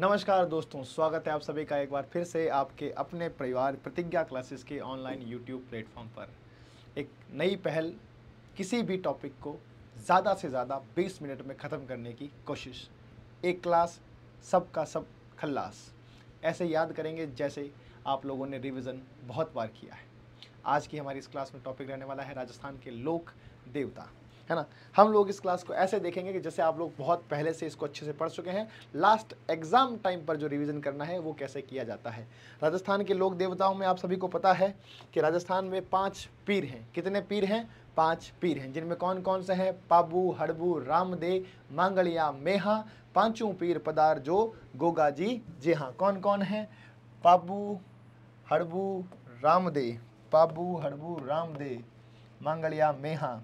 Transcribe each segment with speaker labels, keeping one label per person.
Speaker 1: नमस्कार दोस्तों स्वागत है आप सभी का एक बार फिर से आपके अपने परिवार प्रतिज्ञा क्लासेस के ऑनलाइन यूट्यूब प्लेटफॉर्म पर एक नई पहल किसी भी टॉपिक को ज़्यादा से ज़्यादा 20 मिनट में ख़त्म करने की कोशिश एक क्लास सब का सब खल्लास ऐसे याद करेंगे जैसे आप लोगों ने रिविज़न बहुत बार किया है आज की हमारी इस क्लास में टॉपिक रहने वाला है राजस्थान के लोक देवता है ना हम लोग इस क्लास को ऐसे देखेंगे कि जैसे आप लोग बहुत पहले से इसको अच्छे से पढ़ चुके हैं लास्ट एग्जाम टाइम पर जो रिवीजन करना है वो कैसे किया जाता है राजस्थान के लोक देवताओं में आप सभी को पता है कि राजस्थान में पाँच पीर हैं कितने पीर हैं पांच पीर हैं जिनमें कौन कौन से हैं पाबू हड़बू रामदेव मांगलिया मेहा पांचों पीर पदार जो गोगा जी जी हाँ कौन कौन है पाबू हड़बू रामदेव पाबू हड़बू रामदेव मांगलिया मेहा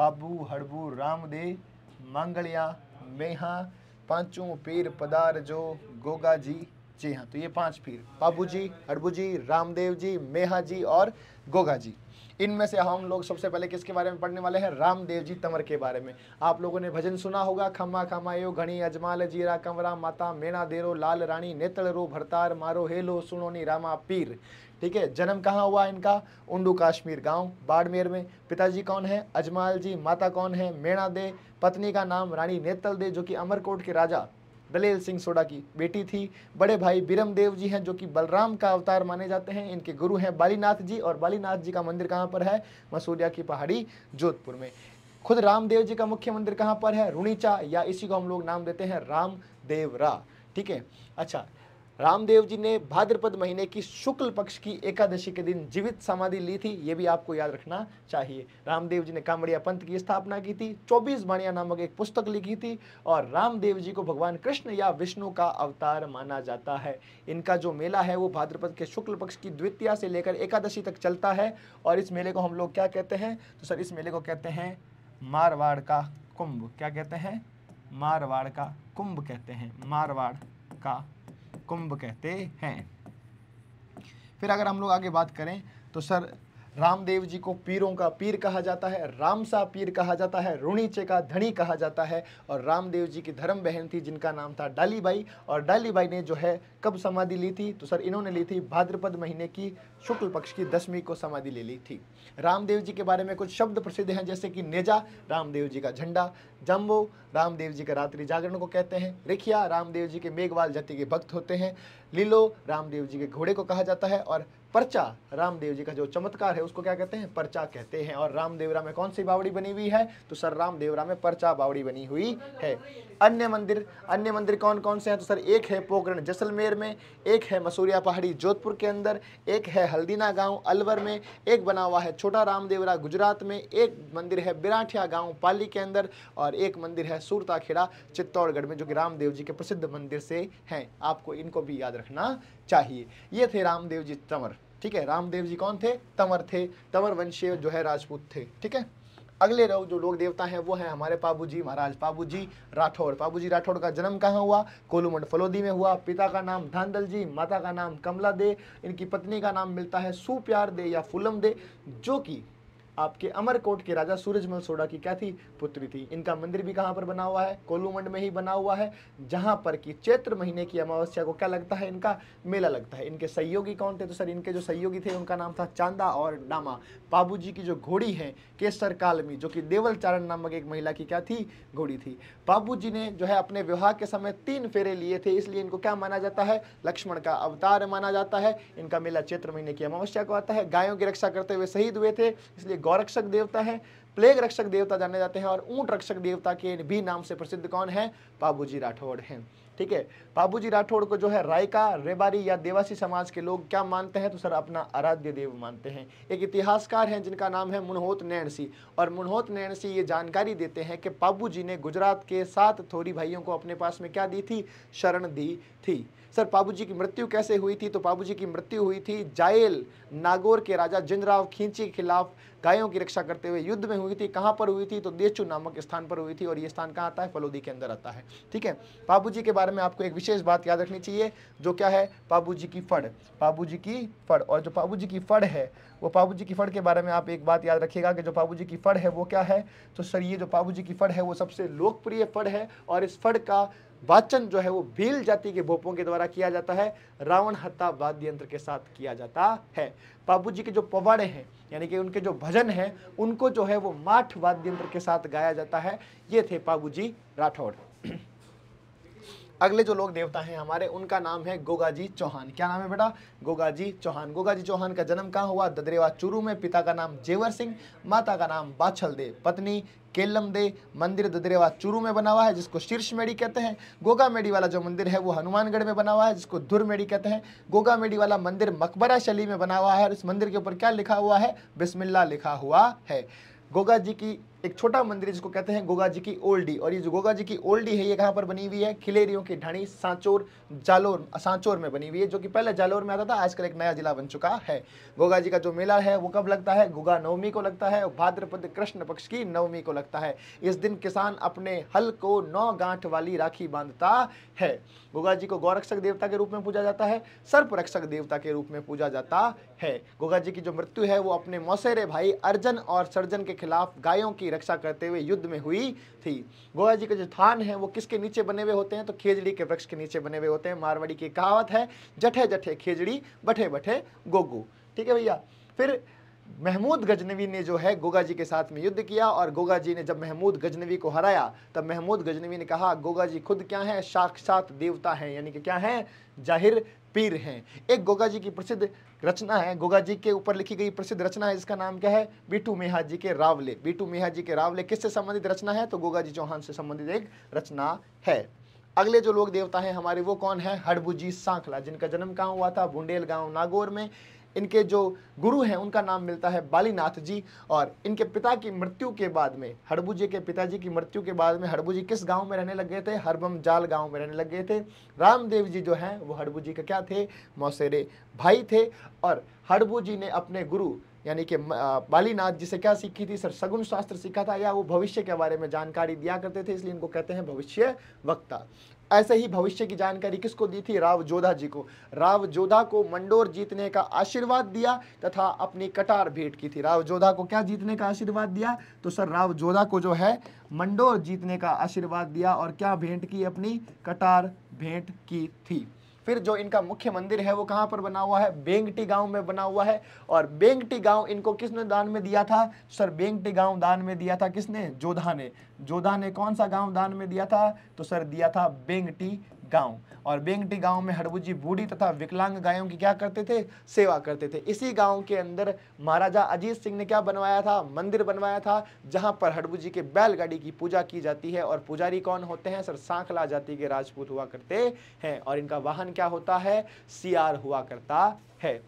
Speaker 1: बाबू हड़बू रामदेव मांगलिया मेहा पांचों पीर पदार जो गोगा जी जी हाँ तो ये पांच पीर बाबू जी हड़बू जी रामदेव जी मेहा जी और गोगा जी इनमें से हम लोग सबसे पहले किसके बारे में पढ़ने वाले हैं रामदेव जी तंवर के बारे में आप लोगों ने भजन सुना होगा खम्मा यो घनी अजमाल जीरा कमरा माता मेणा देरो लाल रानी नेतल रो भरतार मारो हेलो नी रामा पीर ठीक है जन्म कहाँ हुआ इनका उंडू काश्मीर गांव बाड़मेर में पिताजी कौन है अजमाल जी माता कौन है मेणा दे पत्नी का नाम रानी नेतल दे जो कि अमरकोट के राजा दलेल सिंह सोडा की बेटी थी बड़े भाई बिरम देव जी हैं जो कि बलराम का अवतार माने जाते हैं इनके गुरु हैं बालीनाथ जी और बालीनाथ जी का मंदिर कहाँ पर है मसूरिया की पहाड़ी जोधपुर में खुद रामदेव जी का मुख्य मंदिर कहाँ पर है रुणीचा या इसी को हम लोग नाम देते हैं रामदेवरा ठीक है अच्छा रामदेव जी ने भाद्रपद महीने की शुक्ल पक्ष की एकादशी के दिन जीवित समाधि ली थी ये भी आपको याद रखना चाहिए रामदेव जी ने कांवड़िया पंथ की स्थापना की थी चौबीस बाणिया नामक एक पुस्तक लिखी थी और रामदेव जी को भगवान कृष्ण या विष्णु का अवतार माना जाता है इनका जो मेला है वो भाद्रपद के शुक्ल पक्ष की द्वितीय से लेकर एकादशी तक चलता है और इस मेले को हम लोग क्या कहते हैं तो सर इस मेले को कहते हैं मारवाड़ का कुंभ क्या कहते हैं मारवाड़ का कुंभ कहते हैं मारवाड़ का कुंभ कहते हैं फिर अगर हम लोग आगे बात करें तो सर रामदेव जी को पीरों का पीर कहा जाता है रामसा पीर कहा जाता है रुणीचे का धनी कहा जाता है और रामदेव जी की धर्म बहन थी जिनका नाम था डालीबाई और डालीबाई ने जो है कब समाधि ली थी तो सर इन्होंने ली थी भाद्रपद महीने की शुक्ल पक्ष की दसवीं को समाधि ले ली थी रामदेव जी के बारे में कुछ शब्द प्रसिद्ध हैं जैसे कि नेजा रामदेव जी का झंडा जम्बो रामदेव जी का रात्रि जागरण को कहते हैं रिखिया रामदेव जी के मेघवाल जाति के भक्त होते हैं लीलो रामदेव जी के घोड़े को कहा जाता है और परचा रामदेव जी का जो चमत्कार है उसको क्या कहते हैं परचा कहते हैं और रामदेवरा में कौन सी बावड़ी बनी हुई है तो सर रामदेवरा में पर्चा बावड़ी बनी हुई है अन्य मंदिर अन्य मंदिर कौन कौन से हैं तो सर एक है पोकरण जैसलमेर में एक है मसूरिया पहाड़ी जोधपुर के अंदर एक है हल्दीना गांव अलवर में एक बना हुआ है छोटा रामदेवरा गुजरात में एक मंदिर है बिराठिया गांव पाली के अंदर और एक मंदिर है सूरताखेड़ा चित्तौड़गढ़ में जो कि रामदेव जी के प्रसिद्ध मंदिर से हैं आपको इनको भी याद रखना चाहिए ये थे रामदेव जी तंवर ठीक है रामदेव जी कौन थे तंवर थे तंवर वंशीय जो है राजपूत थे ठीक है अगले लोग जो लोग देवता हैं वो हैं हमारे पापू जी महाराज पापू जी राठौड़ पापू जी राठौड़ का जन्म कहाँ हुआ कोलूमंड फलोदी में हुआ पिता का नाम धानदल जी माता का नाम कमला दे इनकी पत्नी का नाम मिलता है सुप्यार दे या फुलम दे जो कि आपके अमरकोट के राजा सूरजमल सोडा की क्या थी पुत्री थी इनका मंदिर भी कहाँ पर बना हुआ है कोलूमंड में ही बना हुआ है जहाँ पर कि चैत्र महीने की अमावस्या को क्या लगता है इनका मेला लगता है इनके सहयोगी कौन थे तो सर इनके जो सहयोगी थे उनका नाम था चांदा और डामा बाबू की जो घोड़ी है केसर कालमी जो कि देवलचारण नामक एक महिला की क्या थी घोड़ी थी बाबू ने जो है अपने विवाह के समय तीन फेरे लिए थे इसलिए इनको क्या माना जाता है लक्ष्मण का अवतार माना जाता है इनका मेला चैत्र महीने की अमावस्या को आता है गायों की रक्षा करते हुए शहीद हुए थे इसलिए गौरक्षक देवता है प्लेग रक्षक देवता जाने जाते हैं और ऊंट रक्षक देवता के भी नाम से प्रसिद्ध कौन है बाबूजी राठौड़ हैं ठीक है बाबूजी राठौड़ को जो है रायका रेबारी या देवासी समाज के लोग क्या मानते हैं तो सर अपना आराध्य देव मानते हैं एक इतिहासकार हैं जिनका नाम है मुनहोत नैणसी और मुनहोत नैणसी ये जानकारी देते हैं कि बाबू जी ने गुजरात के सात थोरी भाइयों को अपने पास में क्या दी थी शरण दी थी सर बाबू जी की मृत्यु कैसे हुई थी तो बाबू जी की मृत्यु हुई थी जायल नागौर के राजा जिंदराव खींची के खिलाफ गायों की रक्षा करते हुए युद्ध में हुई थी कहाँ पर हुई थी तो देशचू नामक स्थान पर हुई थी और ये स्थान कहाँ आता है फलोदी के अंदर आता है ठीक है बाबू के बारे में आपको एक विशेष बात याद रखनी चाहिए जो क्या है बाबू की फड़ बाबू की फड़ और जो बाबू की फड़ है वो बाबू की फड़ के बारे में आप एक बात याद रखिएगा कि जो बाबू की फड़ है वो क्या है तो सर ये जो बाबू की फड़ है वो सबसे लोकप्रिय फड़ है और इस फड़ का वाचन जो है वो भील जाति के भोपों के द्वारा किया जाता है रावण हत्ता वाद्य यंत्र के साथ किया जाता है बाबू जी के जो पवाड़े हैं यानी कि उनके जो भजन हैं उनको जो है वो माठ वाद्य यंत्र के साथ गाया जाता है ये थे बाबू जी राठौड़ अगले जो लोग देवता हैं हमारे उनका नाम है गोगाजी चौहान क्या नाम है बेटा गोगाजी चौहान गोगाजी चौहान का जन्म कहाँ हुआ ददरेवा चूरू में पिता का नाम जेवर सिंह माता का नाम बाछल देव पत्नी केलम दे मंदिर ददरेवा चूरू में बना हुआ है जिसको शीर्ष मेड़ी कहते हैं गोगा मेड़ी वाला जो मंदिर है वो हनुमानगढ़ में बना हुआ है जिसको धुर मेड़ी कहते हैं गोगा मेड़ी वाला मंदिर मकबरा शैली में बना हुआ है और इस मंदिर के ऊपर क्या लिखा हुआ है बिस्मिल्ला लिखा हुआ है गोगा जी की एक छोटा मंदिर जिसको कहते हैं गोगा जी की ओल्डी और ये जो गोगा जी की ओल्डी है ये कहाँ पर बनी हुई है खिलेरियों की ढाणी सांचोर जालोर सांचोर में बनी हुई है जो कि पहले जालोर में आता था आजकल एक नया जिला बन चुका है गोगा जी का जो मेला है वो कब लगता है गोगा नवमी को लगता है भाद्रपद कृष्ण पक्ष की नवमी को लगता है इस दिन किसान अपने हल को नौ गांठ वाली राखी बांधता है गोगा जी को गौरक्षक देवता के रूप में पूजा जाता है सर्प रक्षक देवता के रूप में पूजा जाता है गोगा जी की जो मृत्यु है वो अपने मौसेरे भाई अर्जन और सर्जन के खिलाफ गायों की की रक्षा करते हुए युद्ध में हुई थी गोवा जी के जो थान है वो किसके नीचे बने हुए होते हैं तो खेजड़ी के वृक्ष के नीचे बने हुए होते हैं मारवाड़ी की कहावत है जठे जठे खेजड़ी बठे बठे गोगू ठीक है भैया फिर महमूद गजनवी ने जो है गोगा जी के साथ में युद्ध किया और गोगा जी ने जब महमूद गजनवी को हराया तब महमूद गजनवी ने कहा गोगा जी खुद क्या है साक्षात देवता है यानी कि क्या है जाहिर पीर हैं एक गोगा जी की प्रसिद्ध रचना है गोगा जी के ऊपर लिखी गई प्रसिद्ध रचना है जिसका नाम क्या है बीटू मेहा जी के रावले बीटू मेहा जी के रावले किससे संबंधित रचना है तो गोगा जी चौहान से संबंधित एक रचना है अगले जो लोग देवता हैं हमारे वो कौन है हड़बुजी सांखला जिनका जन्म कहाँ हुआ था बुंडेल गांव नागौर में इनके जो गुरु हैं उनका नाम मिलता है बालीनाथ जी और इनके पिता की मृत्यु के बाद में हड़बू जी के पिताजी की मृत्यु के बाद में हड़बू जी किस गांव में रहने लग गए थे हरबम जाल गांव में रहने लग गए थे रामदेव जी जो हैं वो हड़बू जी के क्या थे मौसेरे भाई थे और हड़बू जी ने अपने गुरु यानी कि बालीनाथ जी से क्या सीखी थी सर सगुन शास्त्र सीखा था या वो भविष्य के बारे में जानकारी दिया करते थे इसलिए इनको कहते हैं भविष्य वक्ता ऐसे ही भविष्य की जानकारी किसको दी थी राव जोधा जी को राव जोधा को मंडोर जीतने का आशीर्वाद दिया तथा अपनी कटार भेंट की थी राव जोधा को क्या जीतने का आशीर्वाद दिया तो सर राव जोधा को जो है मंडोर जीतने का आशीर्वाद दिया और क्या भेंट की अपनी कटार भेंट की थी फिर जो इनका मुख्य मंदिर है वो कहाँ पर बना हुआ है बेंगटी गांव में बना हुआ है और बेंगटी गांव इनको किसने दान में दिया था सर बेंगटी गांव दान में दिया था किसने जोधा ने जोधा ने कौन सा गांव दान में दिया था तो सर दिया था बेंगटी गांव और बेंगटी गांव में हड़बुजी बूढ़ी तथा विकलांग गायों की क्या करते थे सेवा करते थे इसी गांव के अंदर महाराजा अजीत सिंह ने क्या बनवाया था मंदिर बनवाया था जहां पर हड़बुजी के बैलगाड़ी की पूजा की जाती है और पुजारी कौन होते हैं सर सांखला जाति के राजपूत हुआ करते हैं और इनका वाहन क्या होता है सियार हुआ करता है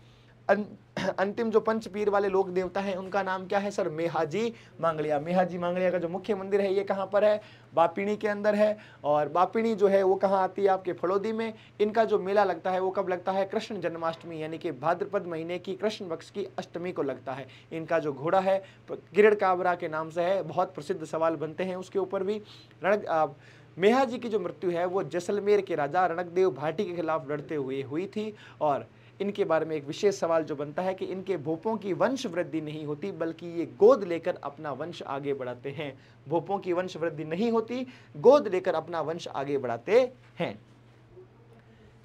Speaker 1: अं- अंतिम जो पंच पीर वाले लोक देवता हैं उनका नाम क्या है सर मेहाजी मांगलिया मेहाजी मांगलिया का जो मुख्य मंदिर है ये कहाँ पर है बापिणी के अंदर है और बापिणी जो है वो कहाँ आती है आपके फलोदी में इनका जो मेला लगता है वो कब लगता है कृष्ण जन्माष्टमी यानी कि भाद्रपद महीने की कृष्ण पक्ष की अष्टमी को लगता है इनका जो घोड़ा है गिरड कावरा के नाम से है बहुत प्रसिद्ध सवाल बनते हैं उसके ऊपर भी रण मेहा जी की जो मृत्यु है वो जैसलमेर के राजा रणकदेव भाटी के खिलाफ लड़ते हुए हुई थी और इनके बारे में एक विशेष सवाल जो बनता है कि इनके भोपों की वंश वृद्धि नहीं होती बल्कि ये गोद लेकर अपना वंश आगे बढ़ाते हैं भोपों की वंश वृद्धि नहीं होती गोद लेकर अपना वंश आगे बढ़ाते हैं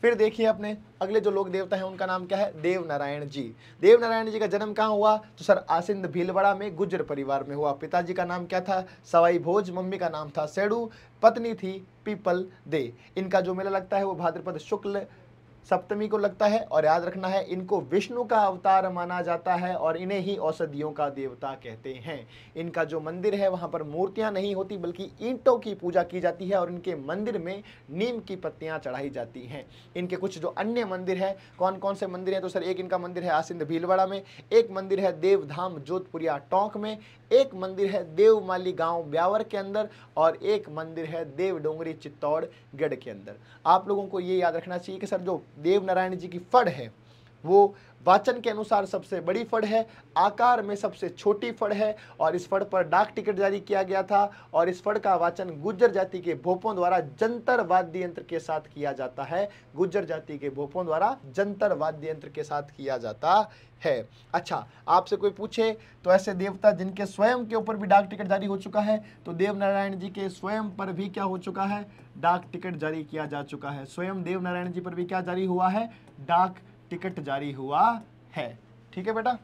Speaker 1: फिर देखिए अपने अगले जो लोक देवता हैं उनका नाम क्या है देव नारायण जी देव नारायण जी का जन्म कहाँ हुआ तो सर आसिंद भीलवाड़ा में गुजर परिवार में हुआ पिताजी का नाम क्या था सवाई भोज मम्मी का नाम था सेडू पत्नी थी पीपल दे इनका जो मेला लगता है वो भाद्रपद शुक्ल सप्तमी को लगता है और याद रखना है इनको विष्णु का अवतार माना जाता है और इन्हें ही औषधियों का देवता कहते हैं इनका जो मंदिर है वहाँ पर मूर्तियाँ नहीं होती बल्कि ईंटों की पूजा की जाती है और इनके मंदिर में नीम की पत्तियाँ चढ़ाई जाती हैं इनके कुछ जो अन्य मंदिर हैं कौन कौन से मंदिर हैं तो सर एक इनका मंदिर है आसिंद भीलवाड़ा में एक मंदिर है देवधाम जोधपुरिया टोंक में एक मंदिर है देवमाली गांव ब्यावर के अंदर और एक मंदिर है देवडोंगरी चित्तौड़गढ़ के अंदर आप लोगों को ये याद रखना चाहिए कि सर जो देव नारायण जी की फड़ है वो वाचन के अनुसार सबसे बड़ी फड़ है आकार में सबसे छोटी फड़ है और इस फड़ पर डाक टिकट जारी किया गया था और इस फड़ का वाचन गुज्जर जाति के भोपों द्वारा जंतर वाद्य यंत्र के साथ किया जाता है गुज्जर जाति के भोपों द्वारा जंतर वाद्य यंत्र के साथ किया जाता है अच्छा आपसे कोई पूछे तो ऐसे देवता जिनके स्वयं के ऊपर भी डाक टिकट जारी हो चुका है तो देव नारायण जी के स्वयं पर भी क्या हो चुका है डाक टिकट जारी किया जा चुका है स्वयं देव नारायण जी पर भी क्या जारी हुआ है डाक टिकट जारी हुआ है ठीक है बेटा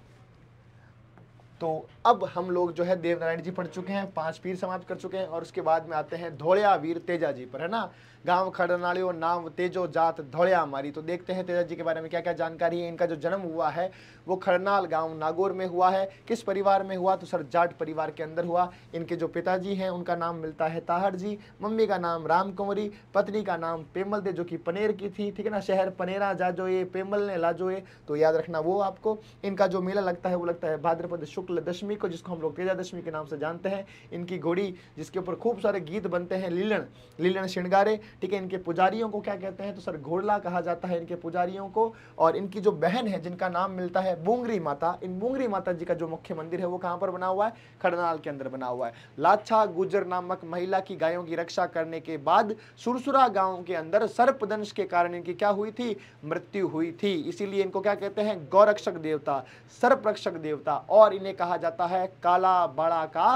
Speaker 1: तो अब हम लोग जो है देवनारायण जी पढ़ चुके हैं पांच पीर समाप्त कर चुके हैं और उसके बाद में आते हैं धोड़िया वीर तेजा जी पर है ना गांव खड़नालियो नाम तेजो जात धोड़िया हमारी तो देखते हैं तेजा जी के बारे में क्या क्या जानकारी है इनका जो जन्म हुआ है वो खड़नाल गांव नागौर में हुआ है किस परिवार में हुआ तो सर जाट परिवार के अंदर हुआ इनके जो पिताजी हैं उनका नाम मिलता है ताहर जी मम्मी का नाम राम कुंवरी पत्नी का नाम पेमल दे जो कि पनेर की थी ठीक है ना शहर पनेरा जाजोए पेमल ने लाजोए तो याद रखना वो आपको इनका जो मेला लगता है वो लगता है भाद्रपद शुक्ल दशमी दशमी को जिसको हम लोग तेजा दशमी के नाम से जानते हैं इनकी घोड़ी जिसके ऊपर खूब सारे गीत बनते हैं लीलन लीलन श्रृंगारे ठीक है इनके पुजारियों को क्या कहते हैं तो सर घोड़ला कहा जाता है इनके पुजारियों को और इनकी जो बहन है जिनका नाम मिलता है बूंगरी माता इन बूंगरी माता जी का जो मुख्य मंदिर है वो कहाँ पर बना हुआ है खड़नाल के अंदर बना हुआ है लाछा गुजर नामक महिला की गायों की रक्षा करने के बाद सुरसुरा गाँव के अंदर सर्पदंश के कारण इनकी क्या हुई थी मृत्यु हुई थी इसीलिए इनको क्या कहते हैं गौरक्षक देवता सर्प रक्षक देवता और इन्हें कहा जाता जाता है काला बड़ा का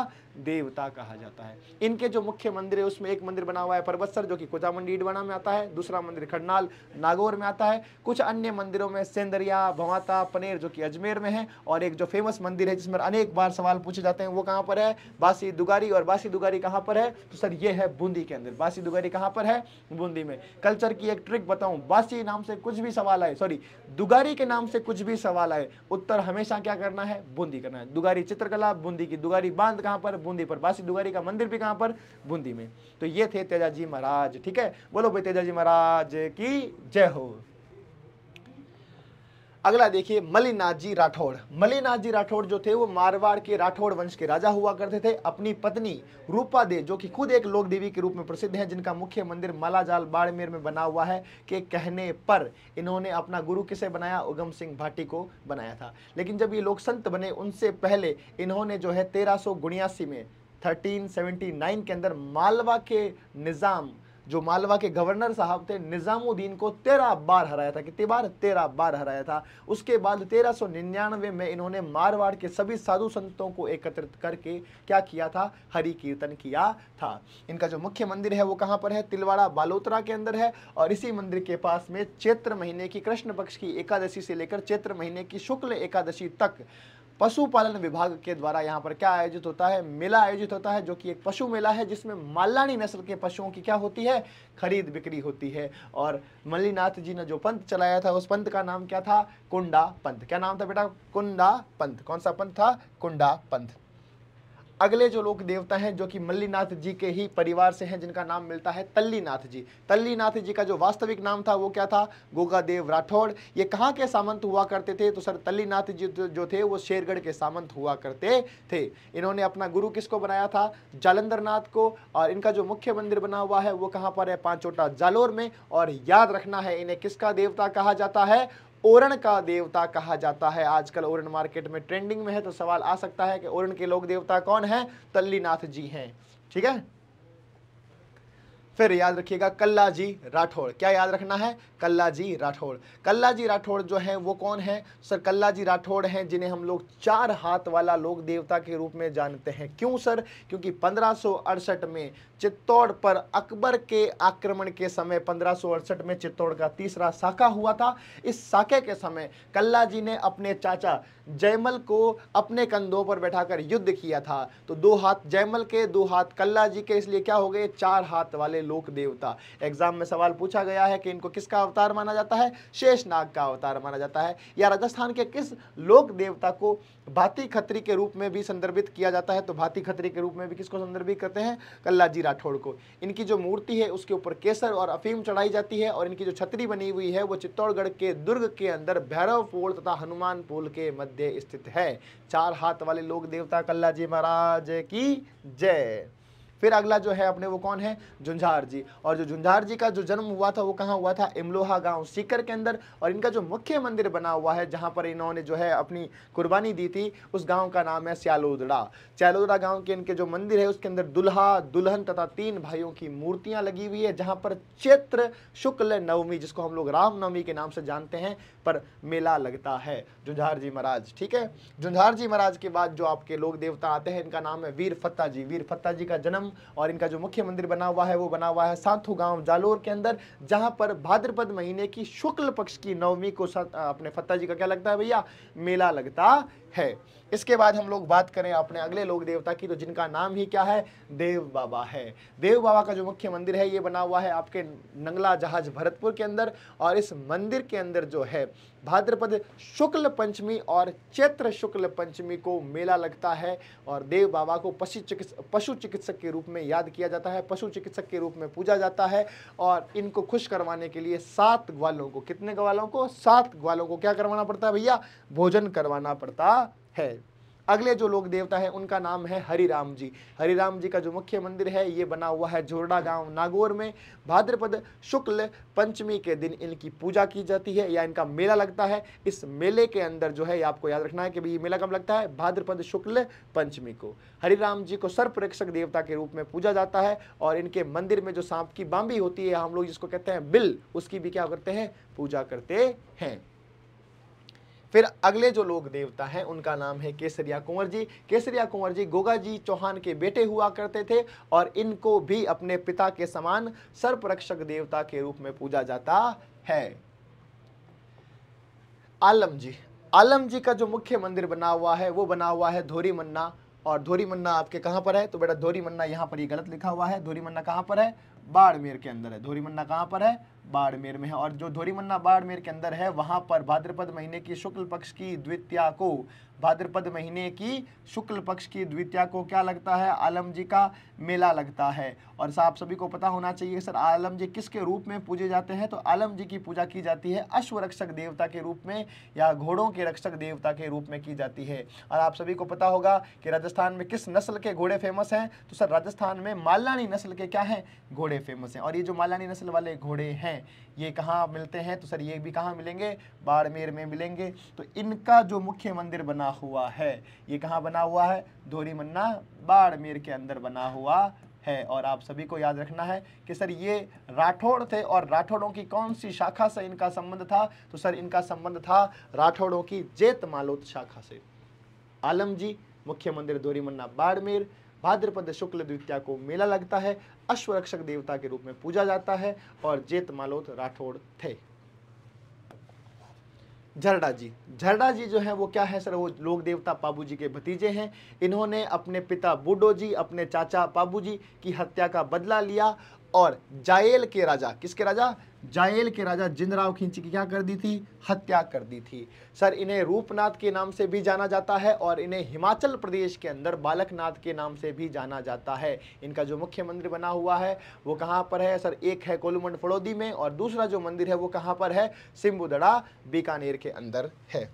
Speaker 1: देवता कहा जाता है इनके जो मुख्य मंदिर है उसमें एक मंदिर बना हुआ है परबत्सर जो कि कोजामंडी में आता है दूसरा मंदिर खड़नाल नागौर में आता है कुछ अन्य मंदिरों में सेंदरिया भवाता पनेर जो कि अजमेर में है और एक जो फेमस मंदिर है जिसमें अनेक बार सवाल पूछे जाते हैं वो कहाँ पर है बासी दुगारी और बासी दुगारी कहाँ पर है तो सर ये है बूंदी के अंदर बासी दुगारी कहाँ पर है बूंदी में कल्चर की एक ट्रिक बताऊँ बासी नाम से कुछ भी सवाल आए सॉरी दुगारी के नाम से कुछ भी सवाल आए उत्तर हमेशा क्या करना है बूंदी करना है दुगारी चित्रकला बूंदी की दुगारी बांध कहाँ पर बूंदी पर बासी दुगारी का मंदिर भी कहां पर बूंदी में तो ये थे तेजाजी महाराज ठीक है बोलो भाई तेजाजी महाराज की जय हो अगला देखिए मलिनाथ जी राठौड़ मलिनाथ जी राठौड़ जो थे वो मारवाड़ के राठौड़ वंश के राजा हुआ करते थे अपनी पत्नी रूपा दे जो कि खुद एक लोक देवी के रूप में प्रसिद्ध हैं जिनका मुख्य मंदिर मलाजाल बाड़मेर में बना हुआ है के कहने पर इन्होंने अपना गुरु किसे बनाया उगम सिंह भाटी को बनाया था लेकिन जब ये लोग संत बने उनसे पहले इन्होंने जो है तेरह में थर्टीन के अंदर मालवा के निज़ाम जो मालवा के गवर्नर साहब थे निज़ामुद्दीन को तेरह बार हराया था कितनी बार तेरह बार हराया था उसके बाद तेरह सौ निन्यानवे में इन्होंने मारवाड़ के सभी साधु संतों को एकत्रित करके क्या किया था हरि कीर्तन किया था इनका जो मुख्य मंदिर है वो कहाँ पर है तिलवाड़ा बालोतरा के अंदर है और इसी मंदिर के पास में चैत्र महीने की कृष्ण पक्ष की एकादशी से लेकर चैत्र महीने की शुक्ल एकादशी तक पशुपालन विभाग के द्वारा यहाँ पर क्या आयोजित होता है मेला आयोजित होता है जो कि एक पशु मेला है जिसमें मालानी नस्ल के पशुओं की क्या होती है खरीद बिक्री होती है और मल्लीनाथ जी ने जो पंथ चलाया था उस पंथ का नाम क्या था कुंडा पंथ क्या नाम था बेटा कुंडा पंथ कौन सा पंथ था कुंडा पंथ अगले जो लोक देवता हैं जो कि मल्लीनाथ जी के ही परिवार से हैं जिनका नाम मिलता है तल्लीनाथ जी तल्लीनाथ जी का जो वास्तविक नाम था वो क्या था गोगादेव राठौड़ ये कहाँ के सामंत हुआ करते थे तो सर तल्लीनाथ जी जो थे वो शेरगढ़ के सामंत हुआ करते थे इन्होंने अपना गुरु किसको बनाया था जालंधरनाथ को और इनका जो मुख्य मंदिर बना हुआ है वो कहाँ पर है पांचोटा जालोर में और याद रखना है इन्हें किसका देवता कहा जाता है ओरण का देवता कहा जाता है आजकल ओरन मार्केट में ट्रेंडिंग में है तो सवाल आ सकता है कि ओरन के लोग देवता कौन है तल्लीनाथ जी हैं ठीक है फिर याद रखिएगा कल्ला जी राठौड़ क्या याद रखना है कल्ला जी राठौड़ कल्ला जी राठौड़ जो है वो कौन है सर कल्ला जी राठौड़ हैं जिन्हें हम लोग चार हाथ वाला लोक देवता के रूप में जानते हैं क्यों सर क्योंकि पंद्रह में चित्तौड़ पर अकबर के आक्रमण के समय पंद्रह में चित्तौड़ का तीसरा शाखा हुआ था इस साके के समय कल्ला जी ने अपने चाचा जयमल को अपने कंधों पर बैठाकर युद्ध किया था तो दो हाथ जयमल के दो हाथ कल्ला जी के इसलिए क्या हो गए चार हाथ वाले लोक देवता एग्जाम में सवाल पूछा गया है कि इनको किसका अवतार माना जाता है शेषनाग का अवतार माना जाता है या राजस्थान के किस लोक देवता को भाती खत्री के रूप में भी संदर्भित किया जाता है तो भाती खत्री के रूप में भी किसको संदर्भित करते हैं कल्लाजी राठौड़ को इनकी जो मूर्ति है उसके ऊपर केसर और अफीम चढ़ाई जाती है और इनकी जो छतरी बनी हुई है वो चित्तौड़गढ़ के दुर्ग के अंदर भैरव पोल तथा हनुमान पोल के मध्य स्थित है चार हाथ वाले लोक देवता कल्लाजी महाराज की जय फिर अगला जो है अपने वो कौन है झुंझार जी और जो झुंझार जी का जो जन्म हुआ था वो कहाँ हुआ था इमलोहा गांव सीकर के अंदर और इनका जो मुख्य मंदिर बना हुआ है जहाँ पर इन्होंने जो है अपनी कुर्बानी दी थी उस गाँव का नाम है स्यालोदड़ा स्यालोदड़ा गांव के इनके जो मंदिर है उसके अंदर दुल्हा दुल्हन तथा तीन भाइयों की मूर्तियाँ लगी हुई है जहाँ पर चैत्र शुक्ल नवमी जिसको हम लोग रामनवमी के नाम से जानते हैं पर मेला लगता है झुंझार जी महाराज ठीक है झुंझार जी महाराज के बाद जो आपके लोग देवता आते हैं इनका नाम है वीर फत्ता जी वीर फत्ता जी का जन्म धाम और इनका जो मुख्य मंदिर बना हुआ है वो बना हुआ है सांथु गांव जालोर के अंदर जहां पर भाद्रपद महीने की शुक्ल पक्ष की नवमी को अपने फत्ता जी का क्या लगता है भैया मेला लगता है इसके बाद हम लोग बात करें अपने अगले लोक देवता की तो जिनका नाम ही क्या है देव बाबा है देव बाबा का जो मुख्य मंदिर है ये बना हुआ है आपके नंगला जहाज भरतपुर के अंदर और इस मंदिर के अंदर जो है भाद्रपद शुक्ल पंचमी और चैत्र शुक्ल पंचमी को मेला लगता है और देव बाबा को पशु चिकित्स पशु चिकित्सक के रूप में याद किया जाता है पशु चिकित्सक के रूप में पूजा जाता है और इनको खुश करवाने के लिए सात ग्वालों को कितने ग्वालों को सात ग्वालों को क्या करवाना पड़ता है भैया भोजन करवाना पड़ता है अगले जो लोक देवता है उनका नाम है हरिराम जी हरिराम जी का जो मुख्य मंदिर है ये बना हुआ है जोरडा गांव नागौर में भाद्रपद शुक्ल पंचमी के दिन इनकी पूजा की जाती है या इनका मेला लगता है इस मेले के अंदर जो है आपको याद रखना है कि ये मेला कब लगता है भाद्रपद शुक्ल पंचमी को हरिराम जी को सर्वप्रेक्षक देवता के रूप में पूजा जाता है और इनके मंदिर में जो सांप की बाम्बी होती है हम लोग जिसको कहते हैं बिल उसकी भी क्या करते हैं पूजा करते हैं फिर अगले जो लोग देवता हैं उनका नाम है केसरिया कुंवर जी केसरिया कुंवर जी गोगा जी चौहान के बेटे हुआ करते थे और इनको भी अपने पिता के समान सर्परक्षक देवता के रूप में पूजा जाता है आलम जी आलम जी का जो मुख्य मंदिर बना हुआ है वो बना हुआ है धोरी मन्ना और धोरी मन्ना आपके कहाँ पर है तो बेटा धोरी मन्ना यहाँ पर ये गलत लिखा हुआ है धोरी मन्ना कहाँ पर है बाड़मेर के अंदर है धोरी मन्ना कहाँ पर है बाड़मेर में है और जो धोरीमन्ना बाड़मेर के अंदर है वहां पर भाद्रपद महीने की शुक्ल पक्ष की द्वितीया को भाद्रपद महीने की शुक्ल पक्ष की द्वितीया को क्या लगता है आलम जी का मेला लगता है और साहब सभी को पता होना चाहिए सर आलम जी किसके रूप में पूजे जाते हैं तो आलम जी की पूजा की जाती है अश्व रक्षक देवता के रूप में या घोड़ों के रक्षक देवता के रूप में की जाती है और आप सभी को पता होगा कि राजस्थान में किस नस्ल के घोड़े फेमस हैं तो सर राजस्थान में मालानी नस्ल के क्या हैं घोड़े फेमस हैं और ये जो मालानी नस्ल वाले घोड़े हैं ये कहाँ मिलते हैं तो सर ये भी कहाँ मिलेंगे बाड़मेर में मिलेंगे तो इनका जो मुख्य मंदिर बना बना हुआ है ये कहाँ बना हुआ है धोरी मन्ना बाड़मेर के अंदर बना हुआ है और आप सभी को याद रखना है कि सर ये राठौड़ थे और राठौड़ों की कौन सी शाखा से इनका संबंध था तो सर इनका संबंध था राठौड़ों की जेत मालोत शाखा से आलम जी मुख्य मंदिर दोरीमन्ना बाड़मेर भाद्रपद शुक्ल द्वितीया को मेला लगता है अश्वरक्षक देवता के रूप में पूजा जाता है और जेत मालोत राठौड़ थे झरडा जी झरडा जी जो है वो क्या है सर वो लोक देवता पाबू जी के भतीजे हैं इन्होंने अपने पिता बूडो जी अपने चाचा पाबू जी की हत्या का बदला लिया और जायल के राजा किसके राजा जायल के राजा जिंदराव खिंची की क्या कर दी थी हत्या कर दी थी सर इन्हें रूपनाथ के नाम से भी जाना जाता है और इन्हें हिमाचल प्रदेश के अंदर बालकनाथ के नाम से भी जाना जाता है इनका जो मुख्य मंदिर बना हुआ है वो कहाँ पर है सर एक है कोलुमंड फड़ोदी में और दूसरा जो मंदिर है वो कहाँ पर है सिम्बुदड़ा बीकानेर के अंदर है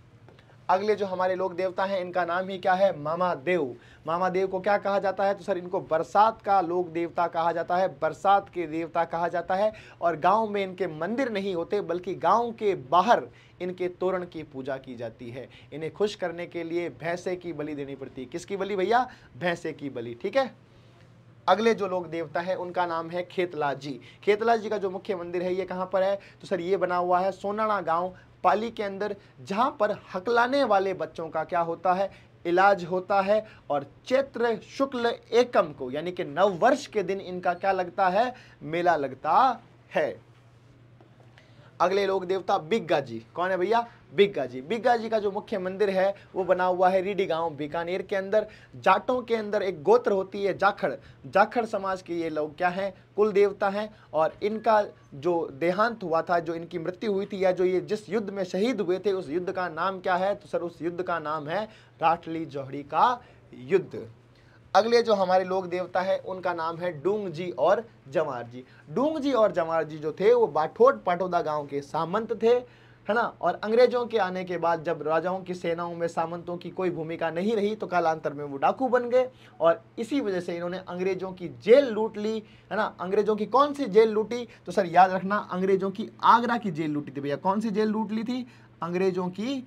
Speaker 1: अगले जो हमारे लोक देवता हैं इनका नाम ही क्या है मामा देव मामा देव को क्या कहा जाता है तो सर इनको बरसात का लोक देवता कहा जाता है बरसात के देवता कहा जाता है और गांव में इनके मंदिर नहीं होते बल्कि गांव के बाहर इनके तोरण की पूजा की जाती है इन्हें खुश करने के लिए भैंसे की बलि देनी पड़ती है किसकी बलि भैया भैंसे की बलि ठीक है अगले जो लोग देवता है उनका नाम है खेतला जी खेतला जी का जो मुख्य मंदिर है ये कहाँ पर है तो सर ये बना हुआ है सोनाड़ा गांव पाली के अंदर जहां पर हकलाने वाले बच्चों का क्या होता है इलाज होता है और चैत्र शुक्ल एकम को यानी कि नववर्ष के दिन इनका क्या लगता है मेला लगता है अगले लोक देवता बिग्गा जी कौन है भैया बिग्गा जी बिग्गा जी का जो मुख्य मंदिर है वो बना हुआ है रीडी गांव बीकानेर के अंदर जाटों के अंदर एक गोत्र होती है जाखड़ जाखड़ समाज के ये लोग क्या हैं कुल देवता हैं और इनका जो देहांत हुआ था जो इनकी मृत्यु हुई थी या जो ये जिस युद्ध में शहीद हुए थे उस युद्ध का नाम क्या है तो सर उस युद्ध का नाम है राठली जौहरी का युद्ध अगले जो हमारे लोक देवता है उनका नाम है डूंग जी और जमार जी डूंग जी और जमार जी जो थे वो बाठोट पाटोदा गांव के सामंत थे है ना और अंग्रेजों के आने के बाद जब राजाओं की सेनाओं में सामंतों की कोई भूमिका नहीं रही तो कालांतर में वो डाकू बन गए और इसी वजह से इन्होंने अंग्रेजों की जेल लूट ली है ना अंग्रेजों की कौन सी जेल लूटी तो सर याद रखना अंग्रेजों की आगरा की जेल लूटी थी भैया कौन सी जेल लूट ली थी अंग्रेजों की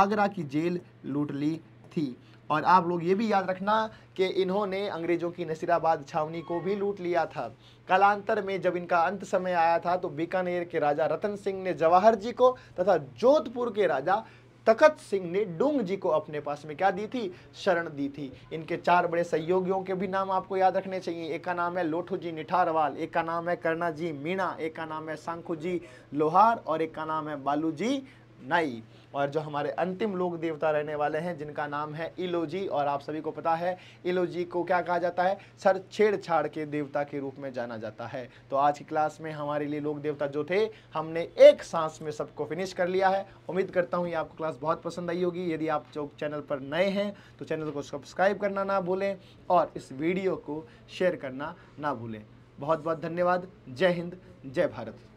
Speaker 1: आगरा की जेल लूट ली थी और आप लोग ये भी याद रखना कि इन्होंने अंग्रेज़ों की नसीराबाद छावनी को भी लूट लिया था कालांतर में जब इनका अंत समय आया था तो बीकानेर के राजा रतन सिंह ने जवाहर जी को तथा जोधपुर के राजा तखत सिंह ने डोंग जी को अपने पास में क्या दी थी शरण दी थी इनके चार बड़े सहयोगियों के भी नाम आपको याद रखने चाहिए एक का नाम है लोठू जी निठारवाल एक का नाम है करना जी मीणा एक का नाम है सांखू जी लोहार और एक का नाम है बालू जी नाई और जो हमारे अंतिम लोक देवता रहने वाले हैं जिनका नाम है इलोजी और आप सभी को पता है इलोजी को क्या कहा जाता है सर छेड़छाड़ के देवता के रूप में जाना जाता है तो आज की क्लास में हमारे लिए लोक देवता जो थे हमने एक सांस में सबको फिनिश कर लिया है उम्मीद करता हूँ ये आपको क्लास बहुत पसंद आई होगी यदि आप जो चैनल पर नए हैं तो चैनल को सब्सक्राइब करना ना भूलें और इस वीडियो को शेयर करना ना भूलें बहुत बहुत धन्यवाद जय हिंद जय भारत